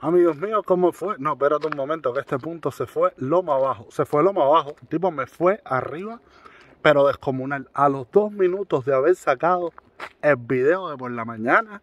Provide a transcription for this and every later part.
Amigos míos, ¿cómo fue? No, espérate un momento, que este punto se fue loma abajo. Se fue loma abajo. tipo me fue arriba, pero descomunal. A los dos minutos de haber sacado el video de por la mañana,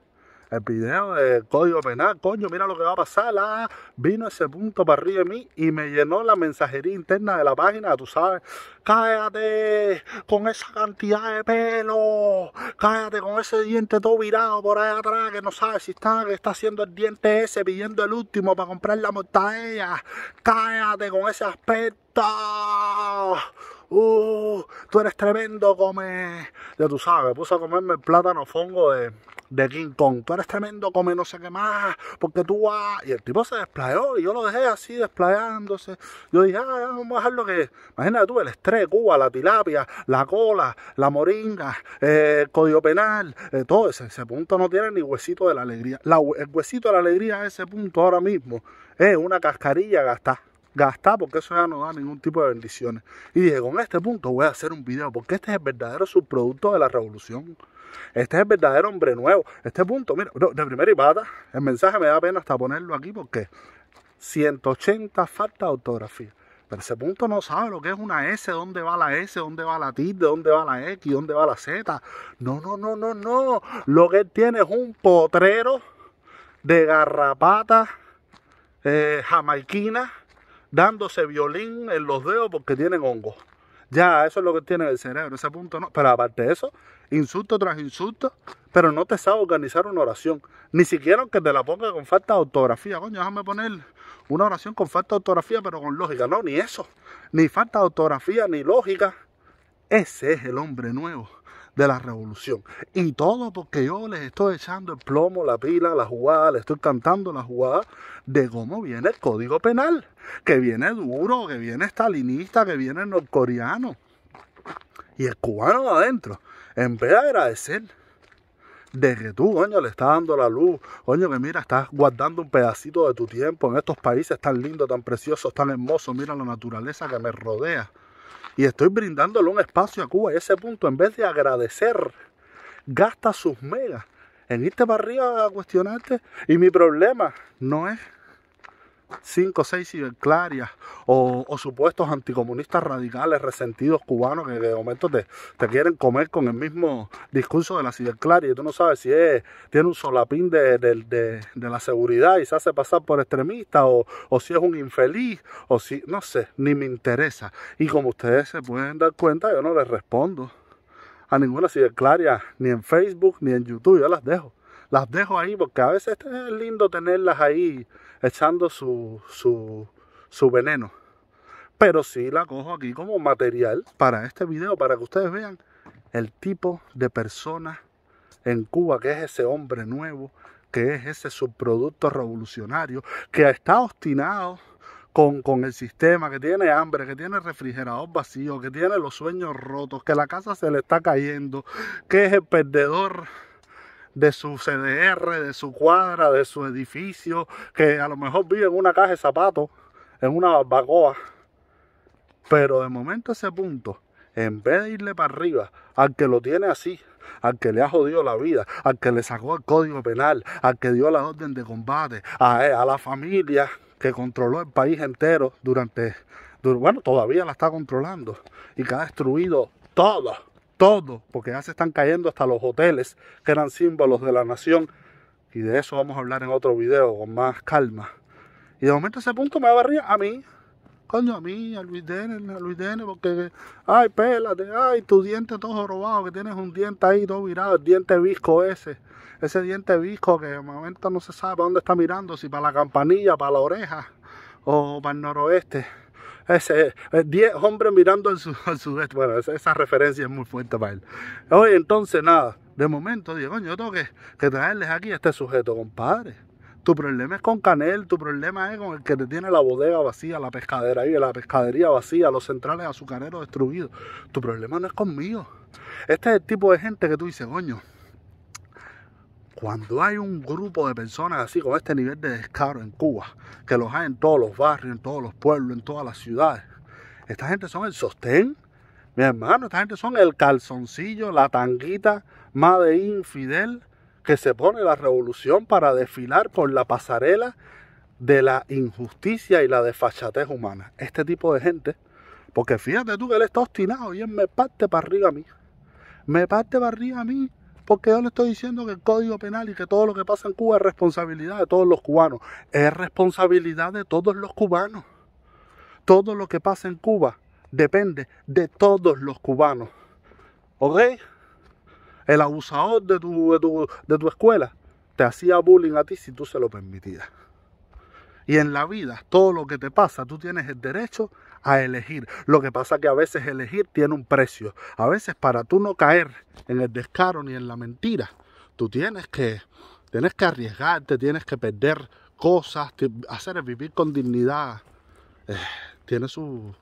el video del código penal, coño, mira lo que va a pasar, ah, vino ese punto para arriba de mí y me llenó la mensajería interna de la página, tú sabes, cállate con esa cantidad de pelo, cállate con ese diente todo virado por ahí atrás que no sabes si está, que está haciendo el diente ese, pidiendo el último para comprar la mortadela, cállate con ese aspecto. Uh, tú eres tremendo, come. Ya tú sabes, puse a comerme el plátano fongo de, de King Kong, tú eres tremendo come no sé qué más, porque tú vas... Y el tipo se desplayó y yo lo dejé así desplayándose. Yo dije, ah, vamos a dejar lo que... Imagínate tú, el estrés, Cuba, la tilapia, la cola, la moringa, eh, el código penal, eh, todo ese, ese punto no tiene ni huesito de la alegría. el huesito de la alegría a ese punto ahora mismo es una cascarilla gastada gastar porque eso ya no da ningún tipo de bendiciones. Y dije, con este punto voy a hacer un video porque este es el verdadero subproducto de la revolución. Este es verdadero hombre nuevo. Este punto, mira, de primera y pata, el mensaje me da pena hasta ponerlo aquí porque 180 falta de ortografía. Pero ese punto no sabe lo que es una S, dónde va la S, dónde va la T, dónde va la X, dónde va la Z. No, no, no, no, no. Lo que él tiene es un potrero de garrapata eh, jamaiquina dándose violín en los dedos porque tienen hongos. Ya, eso es lo que tiene el cerebro, ese punto no. Pero aparte de eso, insulto tras insulto, pero no te sabe organizar una oración. Ni siquiera que te la ponga con falta de ortografía. Coño, déjame poner una oración con falta de ortografía, pero con lógica. No, ni eso. Ni falta de ortografía, ni lógica. Ese es el hombre nuevo de la revolución. Y todo porque yo les estoy echando el plomo, la pila, la jugada, les estoy cantando la jugada de cómo viene el código penal, que viene duro, que viene stalinista, que viene norcoreano. Y el cubano adentro, en vez de agradecer de que tú, coño, le estás dando la luz, coño, que mira, estás guardando un pedacito de tu tiempo en estos países tan lindos, tan preciosos, tan hermosos, mira la naturaleza que me rodea y estoy brindándole un espacio a Cuba. Y ese punto, en vez de agradecer, gasta sus megas en irte para arriba a cuestionarte. Y mi problema no es 5 o 6 ciberclarias o, supuestos anticomunistas radicales, resentidos cubanos que de momento te, quieren comer con el mismo discurso de la ciberclaria y tú no sabes si tiene un solapín de, la seguridad y se hace pasar por extremista o, o, si es un infeliz o si, no sé, ni me interesa. Y como ustedes se pueden dar cuenta, yo no les respondo a ninguna ciberclaria, ni en Facebook, ni en YouTube, yo las dejo las dejo ahí porque a veces es lindo tenerlas ahí echando su, su, veneno. Pero sí la cojo aquí como material para este video, para que ustedes vean el tipo de persona en Cuba que es ese hombre nuevo, que es ese subproducto revolucionario, que está obstinado con, con, el sistema, que tiene hambre, que tiene refrigerador vacío, que tiene los sueños rotos, que la casa se le está cayendo, que es el perdedor de su CDR, de su cuadra, de su edificio, que a lo mejor vive en una caja de zapatos, en una barbacoa. Pero de momento ese punto, en vez de irle para arriba al que lo tiene así, al que le ha jodido la vida, al que le sacó el código penal, al que dio la orden de combate, a, a la familia que controló el país entero durante, bueno, todavía la está controlando y que ha destruido todo todo, porque ya se están cayendo hasta los hoteles que eran símbolos de la nación. Y de eso vamos a hablar en otro video con más calma. Y de momento ese punto me barría a mí. Coño, a mí, a Luis Dene, a Luis Dene, porque, ay, pélate, ay, tu diente todo robado, que tienes un diente ahí todo virado, el diente visco ese, ese diente visco que de momento no se sabe para dónde está mirando, si para la campanilla, para la oreja o para el noroeste. 10 eh, hombres mirando en su, vestido Bueno, esa, referencia es muy fuerte para él. Oye, entonces nada, de momento digo, yo tengo que, que traerles aquí a este sujeto, compadre. Tu problema es con Canel, tu problema es con el que te tiene la bodega vacía, la pescadera ahí, la pescadería vacía, los centrales azucareros destruidos. Tu problema no es conmigo. Este es el tipo de gente que tú dices, coño, cuando hay un grupo de personas así con este nivel de descaro en Cuba, que los hay en todos los barrios, en todos los pueblos, en todas las ciudades, esta gente son el sostén, mi hermano, esta gente son el calzoncillo, la tanguita, de infidel, que se pone la revolución para desfilar por la pasarela de la injusticia y la desfachatez humana. Este tipo de gente, porque fíjate tú que él está obstinado y él me parte para arriba a mí. Me parte para arriba a mí porque yo le estoy diciendo que el Código Penal y que todo lo que pasa en Cuba es responsabilidad de todos los cubanos. Es responsabilidad de todos los cubanos. Todo lo que pasa en Cuba depende de todos los cubanos. ¿Ok? El abusador de tu, de tu, de tu escuela te hacía bullying a ti si tú se lo permitías. Y en la vida, todo lo que te pasa, tú tienes el derecho a elegir. Lo que pasa que a veces elegir tiene un precio. A veces para tú no caer en el descaro ni en la mentira, tú tienes que, tienes que arriesgarte, tienes que perder cosas, hacer vivir con dignidad. Eh, tiene, su,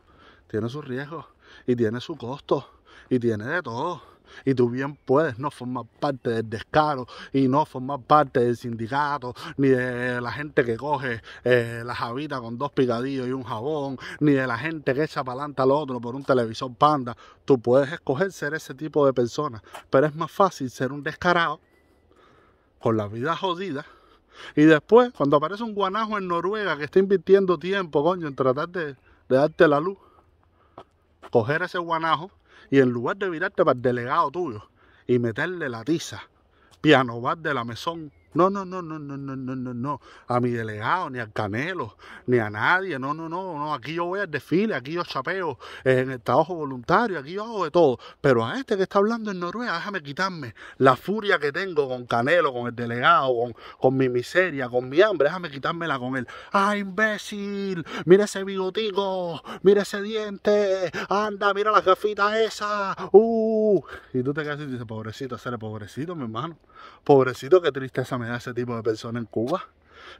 tiene su riesgo y tiene su costo y tiene de todo. Y tú bien puedes no formar parte del descaro y no formar parte del sindicato, ni de la gente que coge eh, la javita con dos picadillos y un jabón, ni de la gente que echa para al otro por un televisor panda. Tú puedes escoger ser ese tipo de persona, pero es más fácil ser un descarado con la vida jodida. Y después, cuando aparece un guanajo en Noruega que está invirtiendo tiempo, coño, en tratar de, de darte la luz, coger ese guanajo y en lugar de virarte para el delegado tuyo y meterle la tiza, piano de la mesón, no, no, no, no, no, no, no, no, no. A mi delegado, ni al Canelo, ni a nadie. No, no, no, no. Aquí yo voy al desfile, aquí yo chapeo en el trabajo voluntario, aquí yo hago de todo. Pero a este que está hablando en Noruega, déjame quitarme la furia que tengo con Canelo, con el delegado, con, con mi miseria, con mi hambre. Déjame quitármela con él. ¡Ah, imbécil! Mira ese bigotico, mira ese diente. Anda, mira las gafitas esa. ¡Uh! Y tú te quedas y dices, pobrecito, seré pobrecito, mi hermano. Pobrecito, qué tristeza me ese tipo de persona en Cuba.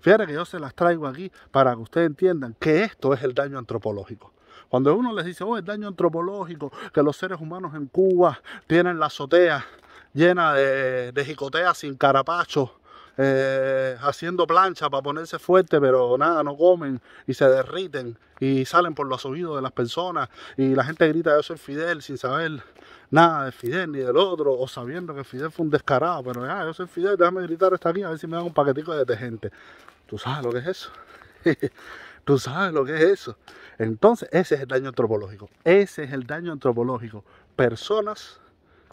Fíjate que yo se las traigo aquí para que ustedes entiendan que esto es el daño antropológico. Cuando uno les dice, oh, el daño antropológico, que los seres humanos en Cuba tienen la azotea llena de, de jicoteas sin carapacho, eh, haciendo plancha para ponerse fuerte, pero nada, no comen y se derriten y salen por los oídos de las personas y la gente grita yo soy Fidel sin saber nada de Fidel ni del otro o sabiendo que Fidel fue un descarado, pero yo soy Fidel, déjame gritar hasta aquí a ver si me dan un paquetico de detergente. ¿Tú sabes lo que es eso? Tú sabes lo que es eso. Entonces, ese es el daño antropológico. Ese es el daño antropológico. Personas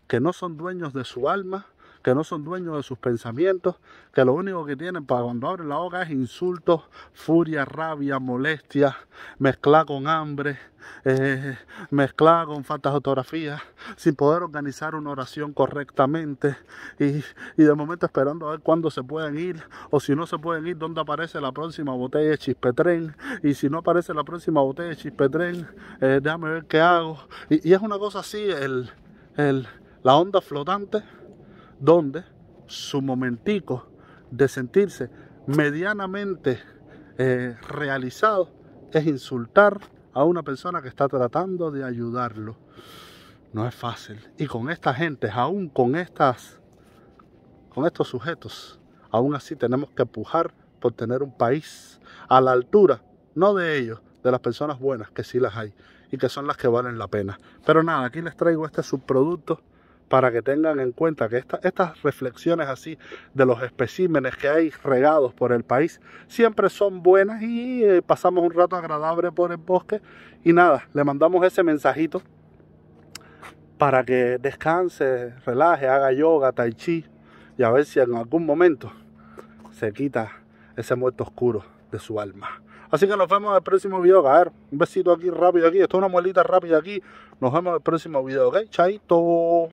que no son dueños de su alma, que no son dueños de sus pensamientos, que lo único que tienen para cuando abren la boca es insultos, furia, rabia, molestia, mezclada con hambre, eh, mezclada con faltas de ortografía, sin poder organizar una oración correctamente y, y de momento esperando a ver cuándo se pueden ir o si no se pueden ir, dónde aparece la próxima botella de chispetren y si no aparece la próxima botella de chispetren, eh, déjame ver qué hago. Y, y, es una cosa así, el, el, la onda flotante donde su momentico de sentirse medianamente eh, realizado es insultar a una persona que está tratando de ayudarlo. No es fácil. Y con esta gente, aún con estas, con estos sujetos, aún así tenemos que pujar por tener un país a la altura, no de ellos, de las personas buenas, que sí las hay y que son las que valen la pena. Pero nada, aquí les traigo este subproducto para que tengan en cuenta que estas reflexiones así de los especímenes que hay regados por el país siempre son buenas y eh, pasamos un rato agradable por el bosque. Y nada, le mandamos ese mensajito para que descanse, relaje, haga yoga, tai chi y a ver si en algún momento se quita ese muerto oscuro de su alma. Así que nos vemos en el próximo video, Un besito aquí rápido aquí. Esto es una muelita rápida aquí. Nos vemos en el próximo video, ¿ok? Chaito.